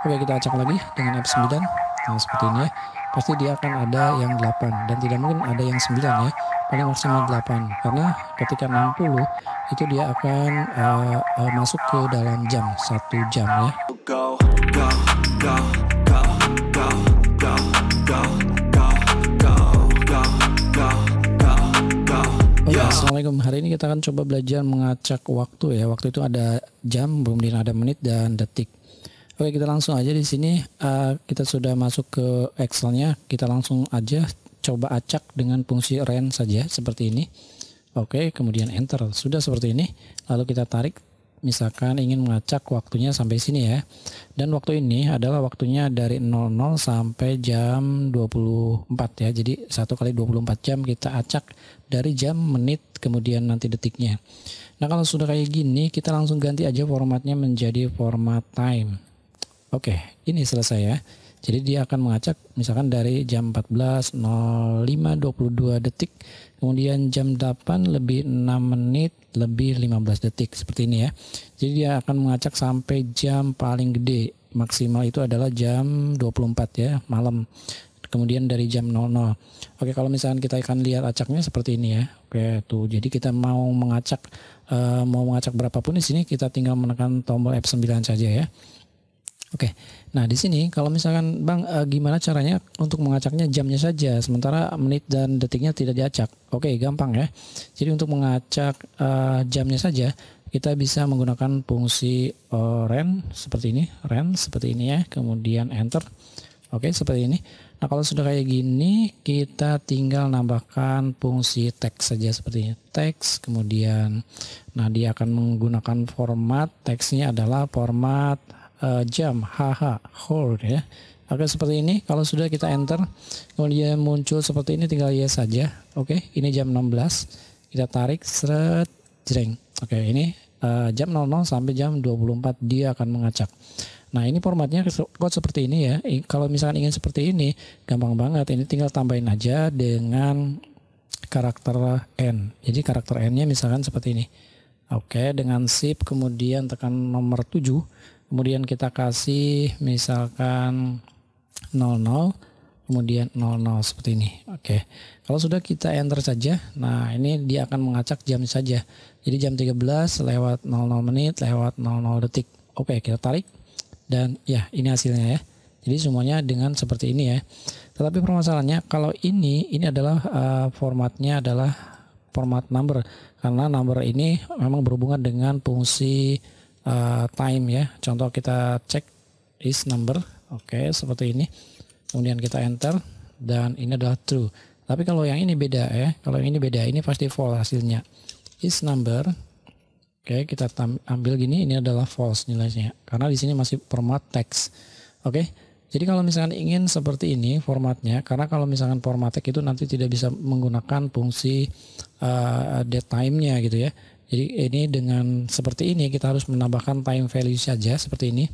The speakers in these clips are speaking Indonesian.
Oke kita acak lagi dengan F9 nah seperti ini ya pasti dia akan ada yang 8 dan tidak mungkin ada yang 9 ya paling maksimal 8 karena ketika 60 itu dia akan uh, uh, masuk ke dalam jam satu jam ya go, go, go, Assalamualaikum. Hari ini kita akan coba belajar mengacak waktu ya. Waktu itu ada jam, kemudian ada menit dan detik. Oke, kita langsung aja di sini. Uh, kita sudah masuk ke Excelnya Kita langsung aja coba acak dengan fungsi rent saja seperti ini. Oke, kemudian enter. Sudah seperti ini. Lalu kita tarik misalkan ingin mengacak waktunya sampai sini ya. Dan waktu ini adalah waktunya dari 00 sampai jam 24 ya. Jadi satu kali 24 jam kita acak dari jam, menit, kemudian nanti detiknya. Nah, kalau sudah kayak gini, kita langsung ganti aja formatnya menjadi format time. Oke, okay, ini selesai ya. Jadi dia akan mengacak misalkan dari jam 14.05.22 detik, kemudian jam 8 lebih 6 menit lebih 15 detik seperti ini ya. Jadi dia akan mengacak sampai jam paling gede. Maksimal itu adalah jam 24 ya, malam. Kemudian dari jam 00. Oke, kalau misalkan kita akan lihat acaknya seperti ini ya. Oke, tuh. Jadi kita mau mengacak uh, mau mengacak berapapun di sini kita tinggal menekan tombol F9 saja ya. Oke, nah di sini kalau misalkan bang e, gimana caranya untuk mengacaknya jamnya saja, sementara menit dan detiknya tidak diacak. Oke, gampang ya. Jadi untuk mengacak e, jamnya saja kita bisa menggunakan fungsi e, eh, ren seperti ini, ren seperti ini ya, kemudian enter. Oke, seperti ini. Nah kalau sudah kayak gini, kita tinggal nambahkan fungsi teks saja seperti ini. Teks, kemudian, nah dia akan menggunakan format teksnya adalah format uh, jam haha hold ya Oke seperti ini kalau sudah kita enter kemudian muncul seperti ini tinggal yes saja. Oke ini jam 16 kita tarik seret jreng. Oke ini uh, jam 00 sampai jam 24 dia akan mengacak. Nah ini formatnya kode seperti ini ya. kalau misalkan ingin seperti ini gampang banget ini tinggal tambahin aja dengan karakter n. Jadi karakter n-nya misalkan seperti ini. Oke, dengan sip kemudian tekan nomor 7. Kemudian kita kasih misalkan 00 kemudian 00 seperti ini. Oke. Kalau sudah kita enter saja. Nah, ini dia akan mengacak jam saja. Jadi jam 13 lewat 00 menit lewat 00 detik. Oke, kita tarik dan ya ini hasilnya ya. Jadi semuanya dengan seperti ini ya. Tetapi permasalahannya kalau ini ini adalah uh, formatnya adalah format number karena number ini memang berhubungan dengan fungsi uh, time ya. Contoh kita cek is number, oke okay, seperti ini. Kemudian kita enter dan ini adalah true. Tapi kalau yang ini beda ya. Kalau yang ini beda, ini pasti false hasilnya. Is number Oke, okay, kita ambil gini ini adalah false nilainya karena di sini masih format text. Oke. Okay. Jadi kalau misalkan ingin seperti ini formatnya, karena kalau misalkan formatek itu nanti tidak bisa menggunakan fungsi uh, date time-nya gitu ya. Jadi ini dengan seperti ini kita harus menambahkan time value saja seperti ini.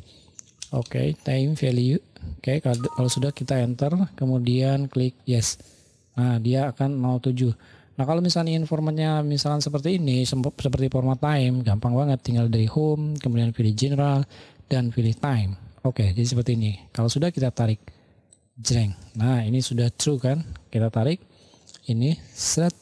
Oke, okay, time value. Oke, okay, kalau, kalau sudah kita enter, kemudian klik yes. Nah, dia akan 07. Nah, kalau misalnya ingin formatnya misalkan seperti ini, seperti format time, gampang banget tinggal dari home, kemudian pilih general dan pilih time. Oke, jadi seperti ini. Kalau sudah kita tarik. Jreng. Nah, ini sudah true kan? Kita tarik. Ini set.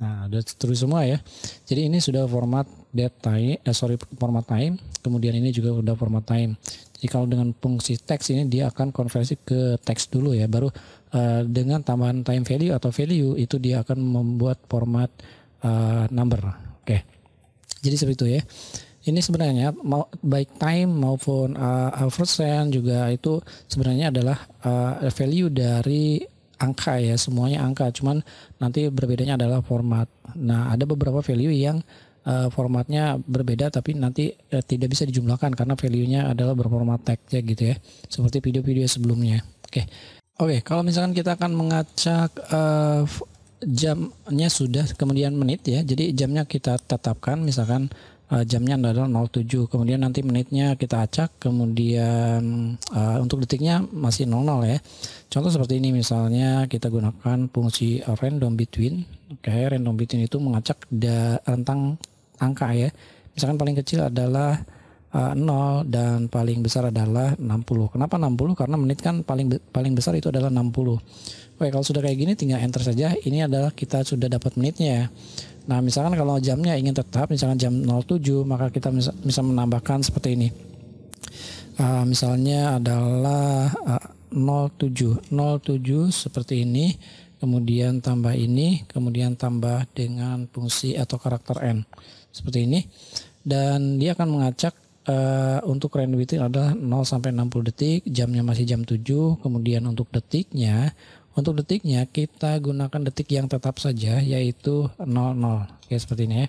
Nah, sudah true semua ya. Jadi ini sudah format date time, eh, sorry format time. Kemudian ini juga sudah format time. Jadi kalau dengan fungsi text ini dia akan konversi ke teks dulu ya. Baru uh, dengan tambahan time value atau value itu dia akan membuat format uh, number. Oke. Jadi seperti itu ya ini sebenarnya mau baik time maupun uh, Alfredsen juga itu sebenarnya adalah uh, value dari angka ya semuanya angka cuman nanti berbedanya adalah format nah ada beberapa value yang uh, formatnya berbeda tapi nanti uh, tidak bisa dijumlahkan karena value-nya adalah berformat text ya gitu ya seperti video-video sebelumnya oke okay. oke okay, kalau misalkan kita akan mengacak uh, jamnya sudah kemudian menit ya jadi jamnya kita tetapkan misalkan Eh, jamnya adalah 07 kemudian nanti menitnya kita acak kemudian uh, untuk detiknya masih 00 ya contoh seperti ini misalnya kita gunakan fungsi random between oke okay, random between itu mengacak da rentang angka ya misalkan paling kecil adalah uh, eh, 0 dan paling besar adalah 60 kenapa 60 karena menit kan paling be paling besar itu adalah 60 Oke kalau sudah kayak gini tinggal enter saja ini adalah kita sudah dapat menitnya ya Nah, misalkan kalau jamnya ingin tetap, misalkan jam 07, maka kita bisa, menambahkan seperti ini. Uh, misalnya adalah uh, 07, 07 seperti ini, kemudian tambah ini, kemudian tambah dengan fungsi atau karakter n seperti ini, dan dia akan mengacak uh, untuk range adalah 0 sampai 60 detik, jamnya masih jam 7, kemudian untuk detiknya untuk detiknya kita gunakan detik yang tetap saja yaitu 00. Oke, seperti ini ya.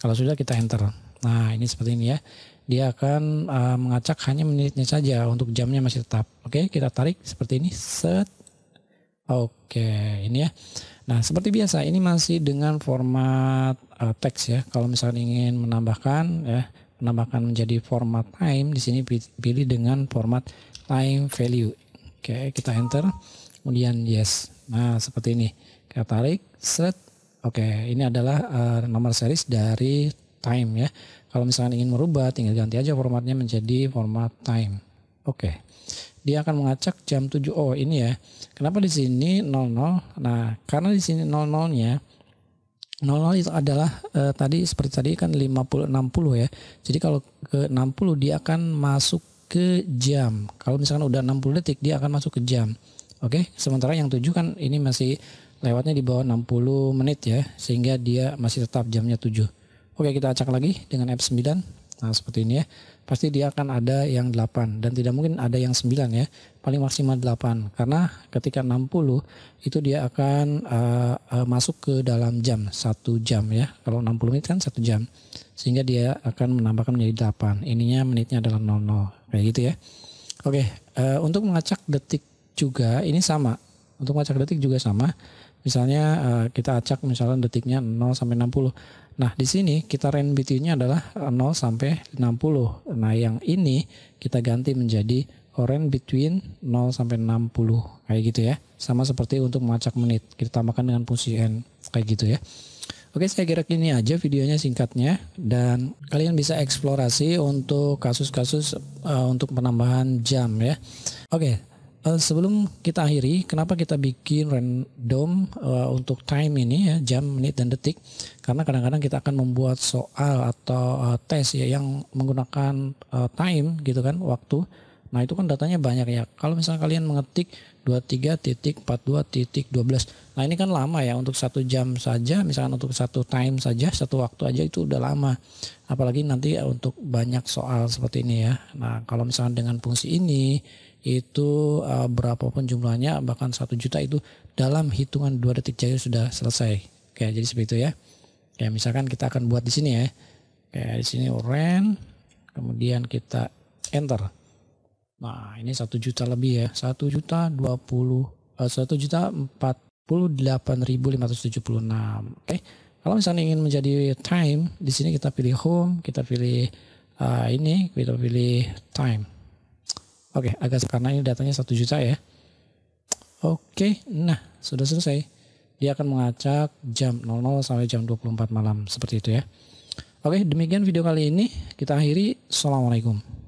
Kalau sudah kita enter. Nah, ini seperti ini ya. Dia akan uh, mengacak hanya menitnya saja untuk jamnya masih tetap. Oke, kita tarik seperti ini. Set. Oke, ini ya. Nah, seperti biasa ini masih dengan format uh, teks ya. Kalau misalnya ingin menambahkan ya, menambahkan menjadi format time di sini pilih dengan format time value. Oke, kita enter kemudian yes. Nah, seperti ini. Kita tarik, set. Oke, ini adalah uh, nomor series dari time ya. Kalau misalnya ingin merubah, tinggal ganti aja formatnya menjadi format time. Oke. Dia akan mengacak jam 7. Oh, ini ya. Kenapa di sini 00? Nah, karena di sini 00-nya 00 itu adalah eh, tadi seperti tadi kan 50 60 ya. Jadi kalau ke 60 dia akan masuk ke jam. Kalau misalkan udah 60 detik dia akan masuk ke jam. Oke, okay? sementara yang 7 kan ini masih lewatnya di bawah 60 menit ya, sehingga dia masih tetap jamnya 7. Oke, okay, kita acak lagi dengan F9. Nah, seperti ini ya. Pasti dia akan ada yang 8 dan tidak mungkin ada yang 9 ya. Paling maksimal 8 karena ketika 60 itu dia akan uh, uh, masuk ke dalam jam, satu jam ya. Kalau 60 menit kan satu jam. Sehingga dia akan menambahkan menjadi 8. Ininya menitnya adalah 00. Kayak gitu ya. Oke, okay, uh, eh, untuk mengacak detik juga ini sama. Untuk acak detik juga sama. Misalnya uh, kita acak misalnya detiknya 0 sampai 60. Nah, di sini kita range BTU-nya adalah 0 sampai 60. Nah, yang ini kita ganti menjadi orange between 0 sampai 60 kayak gitu ya. Sama seperti untuk mengacak menit. Kita tambahkan dengan fungsi n kayak gitu ya. Oke, saya kira ini aja videonya singkatnya dan kalian bisa eksplorasi untuk kasus-kasus uh, untuk penambahan jam ya. Oke, Uh, sebelum kita akhiri, kenapa kita bikin random uh, untuk time ini ya, jam, menit dan detik? Karena kadang-kadang kita akan membuat soal atau uh, tes ya yang menggunakan uh, time gitu kan, waktu. Nah, itu kan datanya banyak ya. Kalau misalnya kalian mengetik 23.42.12. Nah, ini kan lama ya untuk satu jam saja, misalkan untuk satu time saja, satu waktu aja itu udah lama. Apalagi nanti untuk banyak soal seperti ini ya. Nah, kalau misalnya dengan fungsi ini itu uh, berapapun jumlahnya bahkan satu juta itu dalam hitungan dua detik jauh sudah selesai. Oke, jadi seperti itu ya. ya misalkan kita akan buat di sini ya. oke di sini oren kemudian kita enter. Nah, ini satu juta lebih ya. Satu juta dua puluh, eh, satu juta empat puluh delapan ribu lima ratus tujuh puluh enam. Oke, kalau misalnya ingin menjadi time, di sini kita pilih home, kita pilih uh, ini, kita pilih time. Oke, okay, agak karena ini datanya satu juta ya. Oke, okay, nah sudah selesai. Dia akan mengacak jam 00 sampai jam 24 malam seperti itu ya. Oke, okay, demikian video kali ini. Kita akhiri. Assalamualaikum.